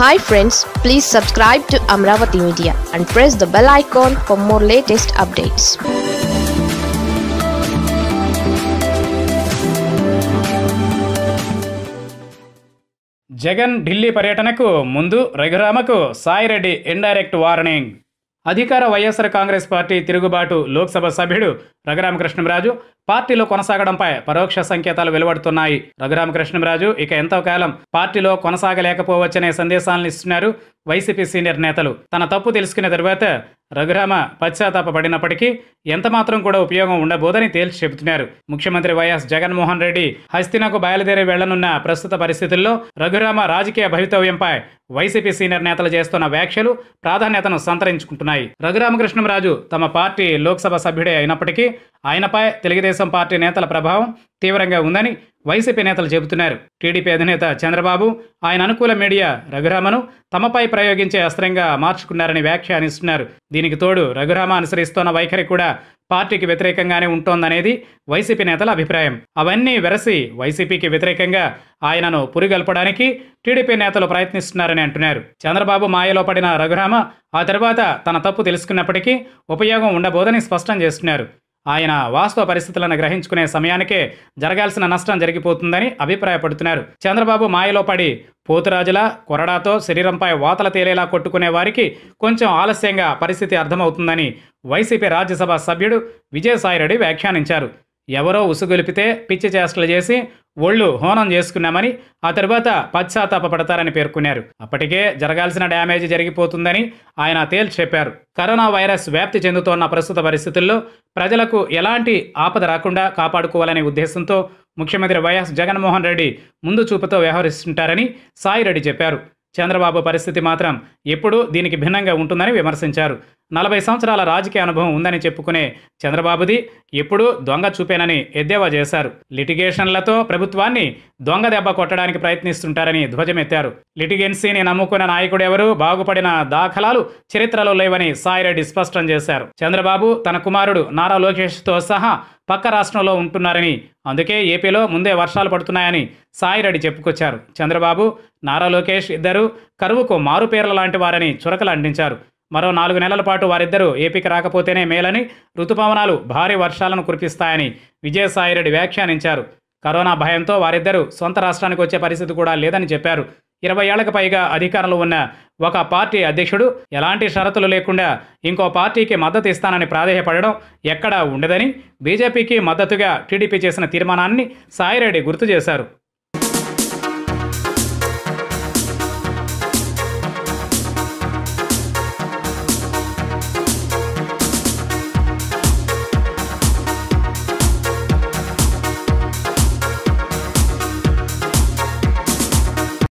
hi friends please subscribe to Amaravati media and press the bell icon for more latest updates Jagan Delhi పర్యటనకు ముందు రఘురామకు Sai Reddy indirect warning అధికార YSR Congress party తిరుగుబాటు లోక్సభ సభ్యుడు రఘురామకృష్ణంరాజు పార్టీలో కొనసాగడంపై పరోక్ష సంకేతాలు వెలువడుతున్నాయి రఘురామకృష్ణంరాజు ఇక ఎంతో కాలం పార్టీలో కొనసాగలేకపోవచ్చనే సందేశాలను ఇస్తున్నారు వైసీపీ సీనియర్ నేతలు తన తప్పు తెలుసుకున్న తర్వాత రఘురామ పశ్చాత్తాపడినప్పటికీ ఎంతమాత్రం కూడా ఉపయోగం ఉండబోదని తేల్చి చెబుతున్నారు ముఖ్యమంత్రి వైఎస్ జగన్మోహన్ రెడ్డి హస్తినకు బయలుదేరి వెళ్లనున్న ప్రస్తుత పరిస్థితుల్లో రఘురామ రాజకీయ భవితవ్యంపై వైసీపీ సీనియర్ నేతలు చేస్తున్న వ్యాఖ్యలు ప్రాధాన్యతను సంతరించుకుంటున్నాయి రఘురామకృష్ణరాజు తమ పార్టీ లోక్సభ సభ్యుడే అయినప్పటికీ ఆయనపై తెలుగుదేశం పార్టీ నేతల ప్రభావం తీవ్రంగా ఉందని వైసీపీ నేతలు చెబుతున్నారు టీడీపీ అధినేత చంద్రబాబు ఆయన అనుకూల మీడియా రఘురామను తమపై ప్రయోగించే అస్త్రంగా మార్చుకున్నారని వ్యాఖ్యానిస్తున్నారు దీనికి తోడు రఘురామ అనుసరిస్తున్న వైఖరి కూడా పార్టీకి వ్యతిరేకంగానే ఉంటోందనేది వైసీపీ నేతల అభిప్రాయం అవన్నీ వెరసి వైసీపీకి వ్యతిరేకంగా ఆయనను పురిగల్పడానికి టీడీపీ నేతలు ప్రయత్నిస్తున్నారని అంటున్నారు చంద్రబాబు మాయలో పడిన రఘురామ ఆ తర్వాత తన తప్పు తెలుసుకున్నప్పటికీ ఉపయోగం ఉండబోదని స్పష్టం చేస్తున్నారు ఆయన వాస్తవ పరిస్థితులను గ్రహించుకునే సమయానికే జరగాల్సిన నష్టం జరిగిపోతుందని అభిప్రాయపడుతున్నారు చంద్రబాబు మాయలో పడి పోతురాజుల కొరడాతో శరీరంపై వాతల తేలేలా కొట్టుకునే వారికి కొంచెం ఆలస్యంగా పరిస్థితి అర్థమవుతుందని వైసీపీ రాజ్యసభ సభ్యుడు విజయసాయిరెడ్డి వ్యాఖ్యానించారు ఎవరో ఉసుగొలిపితే పిచ్చి చేష్టలు చేసి ఒళ్ళు హోనం చేసుకున్నామని ఆ తర్వాత పశ్చాత్తాపడతారని పేర్కొన్నారు అప్పటికే జరగాల్సిన డ్యామేజ్ జరిగిపోతుందని ఆయన తేల్చి చెప్పారు కరోనా వైరస్ వ్యాప్తి చెందుతోన్న ప్రస్తుత పరిస్థితుల్లో ప్రజలకు ఎలాంటి ఆపద రాకుండా కాపాడుకోవాలనే ఉద్దేశంతో ముఖ్యమంత్రి వైఎస్ జగన్మోహన్ రెడ్డి ముందు చూపుతో వ్యవహరిస్తుంటారని సాయిరెడ్డి చెప్పారు చంద్రబాబు పరిస్థితి మాత్రం ఎప్పుడూ దీనికి భిన్నంగా ఉంటుందని విమర్శించారు నలభై సంవత్సరాల రాజకీయ అనుభవం ఉందని చెప్పుకునే చంద్రబాబుది ఎప్పుడూ దొంగ చూపేనని ఎద్దేవా చేశారు లిటిగేషన్లతో ప్రభుత్వాన్ని దొంగ దెబ్బ కొట్టడానికి ప్రయత్నిస్తుంటారని ధ్వజమెత్తారు లిటిగెన్సీని నమ్ముకున్న నాయకుడెవరు బాగుపడిన దాఖలాలు చరిత్రలో లేవని సాయిరెడ్డి స్పష్టం చేశారు చంద్రబాబు తన కుమారుడు నారా లోకేష్తో సహా పక్క రాష్ట్రంలో ఉంటున్నారని అందుకే ఏపీలో ముందే వర్షాలు పడుతున్నాయని సాయిరెడ్డి చెప్పుకొచ్చారు చంద్రబాబు నారా లోకేష్ ఇద్దరు కరువుకు మారుపేర్ల లాంటి వారని చురకలు అంటించారు మరో నాలుగు నెలల పాటు వారిద్దరూ ఏపీకి రాకపోతేనే మేలని ఋతుపవనాలు భారీ వర్షాలను కురిపిస్తాయని విజయసాయిరెడ్డి వ్యాఖ్యానించారు కరోనా భయంతో వారిద్దరూ సొంత రాష్ట్రానికి వచ్చే పరిస్థితి కూడా లేదని చెప్పారు ఇరవై ఏళ్లకు పైగా అధికారంలో ఉన్న ఒక పార్టీ అధ్యక్షుడు ఎలాంటి షరతులు లేకుండా ఇంకో పార్టీకి మద్దతు ఇస్తానని ప్రాధేయపడడం ఎక్కడా ఉండదని బీజేపీకి మద్దతుగా టీడీపీ చేసిన తీర్మానాన్ని సాయిరెడ్డి గుర్తు చేశారు